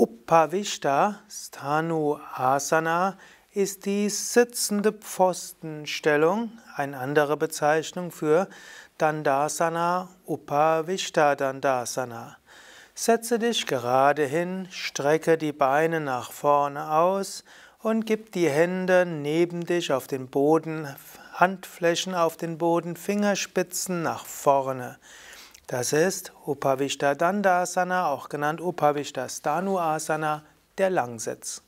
Upavishta Sthanu Asana ist die sitzende Pfostenstellung, eine andere Bezeichnung für Dandasana, Upavishta Dandasana. Setze dich gerade hin, strecke die Beine nach vorne aus und gib die Hände neben dich auf den Boden, Handflächen auf den Boden, Fingerspitzen nach vorne. Das ist Upavishta Dandasana, auch genannt Upavishta Stanu Asana, der Langsitz.